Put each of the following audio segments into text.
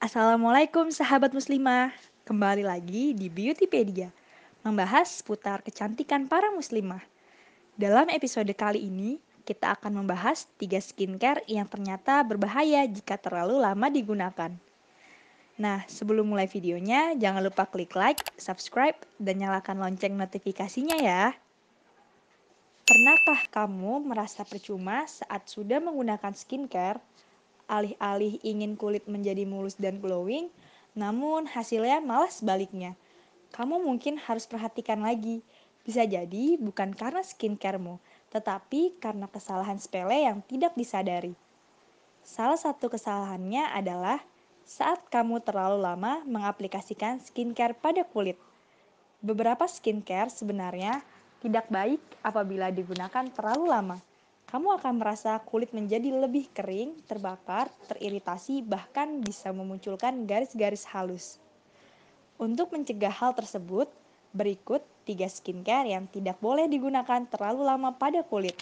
Assalamualaikum sahabat muslimah. Kembali lagi di Beautypedia, membahas seputar kecantikan para muslimah. Dalam episode kali ini, kita akan membahas tiga skincare yang ternyata berbahaya jika terlalu lama digunakan. Nah, sebelum mulai videonya, jangan lupa klik like, subscribe, dan nyalakan lonceng notifikasinya ya. Pernahkah kamu merasa percuma saat sudah menggunakan skincare, alih-alih ingin kulit menjadi mulus dan glowing, namun hasilnya malah sebaliknya. Kamu mungkin harus perhatikan lagi. Bisa jadi bukan karena skincaremu, tetapi karena kesalahan sepele yang tidak disadari. Salah satu kesalahannya adalah saat kamu terlalu lama mengaplikasikan skincare pada kulit. Beberapa skincare sebenarnya tidak baik apabila digunakan terlalu lama kamu akan merasa kulit menjadi lebih kering, terbakar, teriritasi, bahkan bisa memunculkan garis-garis halus. Untuk mencegah hal tersebut, berikut tiga skincare yang tidak boleh digunakan terlalu lama pada kulit.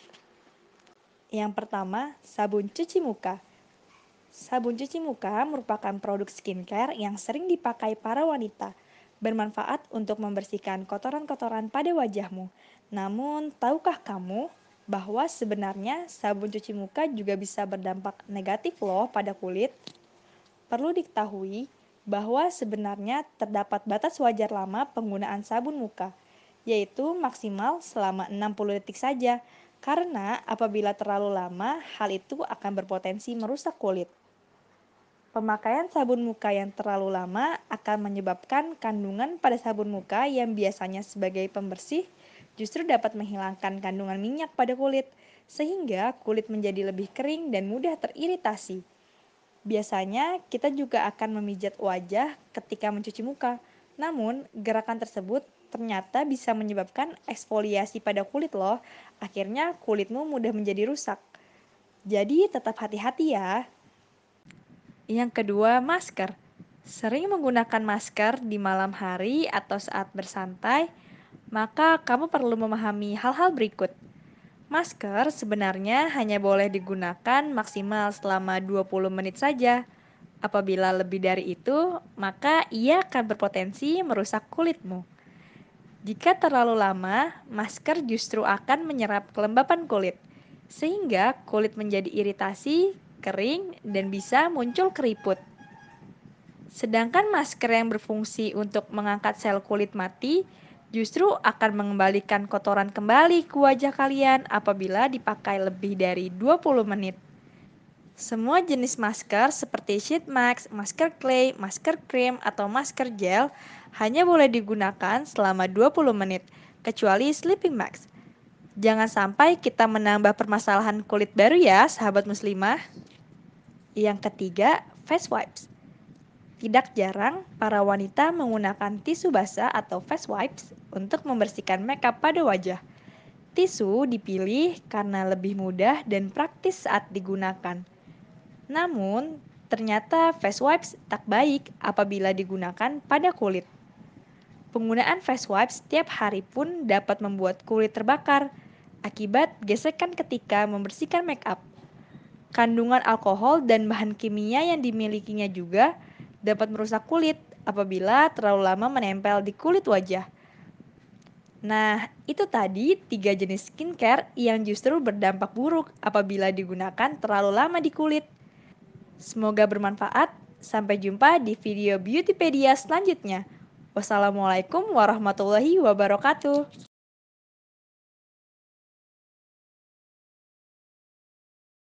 Yang pertama, sabun cuci muka. Sabun cuci muka merupakan produk skincare yang sering dipakai para wanita, bermanfaat untuk membersihkan kotoran-kotoran pada wajahmu. Namun, tahukah kamu bahwa sebenarnya sabun cuci muka juga bisa berdampak negatif loh pada kulit. Perlu diketahui bahwa sebenarnya terdapat batas wajar lama penggunaan sabun muka, yaitu maksimal selama 60 detik saja, karena apabila terlalu lama, hal itu akan berpotensi merusak kulit. Pemakaian sabun muka yang terlalu lama akan menyebabkan kandungan pada sabun muka yang biasanya sebagai pembersih justru dapat menghilangkan kandungan minyak pada kulit, sehingga kulit menjadi lebih kering dan mudah teriritasi. Biasanya, kita juga akan memijat wajah ketika mencuci muka. Namun, gerakan tersebut ternyata bisa menyebabkan eksfoliasi pada kulit loh. Akhirnya kulitmu mudah menjadi rusak. Jadi tetap hati-hati ya. Yang kedua, masker. Sering menggunakan masker di malam hari atau saat bersantai maka kamu perlu memahami hal-hal berikut. Masker sebenarnya hanya boleh digunakan maksimal selama 20 menit saja. Apabila lebih dari itu, maka ia akan berpotensi merusak kulitmu. Jika terlalu lama, masker justru akan menyerap kelembapan kulit, sehingga kulit menjadi iritasi, kering, dan bisa muncul keriput. Sedangkan masker yang berfungsi untuk mengangkat sel kulit mati justru akan mengembalikan kotoran kembali ke wajah kalian apabila dipakai lebih dari 20 menit. Semua jenis masker seperti sheet mask, masker clay, masker krim, atau masker gel hanya boleh digunakan selama 20 menit, kecuali sleeping mask. Jangan sampai kita menambah permasalahan kulit baru ya, sahabat muslimah. Yang ketiga, face wipes. Tidak jarang, para wanita menggunakan tisu basah atau face wipes untuk membersihkan makeup pada wajah. Tisu dipilih karena lebih mudah dan praktis saat digunakan. Namun, ternyata face wipes tak baik apabila digunakan pada kulit. Penggunaan face wipes setiap hari pun dapat membuat kulit terbakar akibat gesekan ketika membersihkan makeup. Kandungan alkohol dan bahan kimia yang dimilikinya juga dapat merusak kulit apabila terlalu lama menempel di kulit wajah. Nah, itu tadi tiga jenis skincare yang justru berdampak buruk apabila digunakan terlalu lama di kulit. Semoga bermanfaat. Sampai jumpa di video Beautypedia selanjutnya. Wassalamualaikum warahmatullahi wabarakatuh.